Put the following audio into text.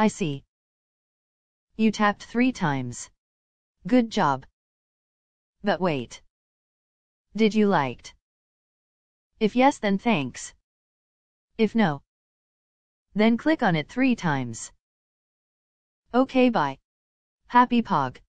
I see. You tapped three times. Good job. But wait. Did you liked? If yes then thanks. If no. Then click on it three times. Okay bye. Happy Pog.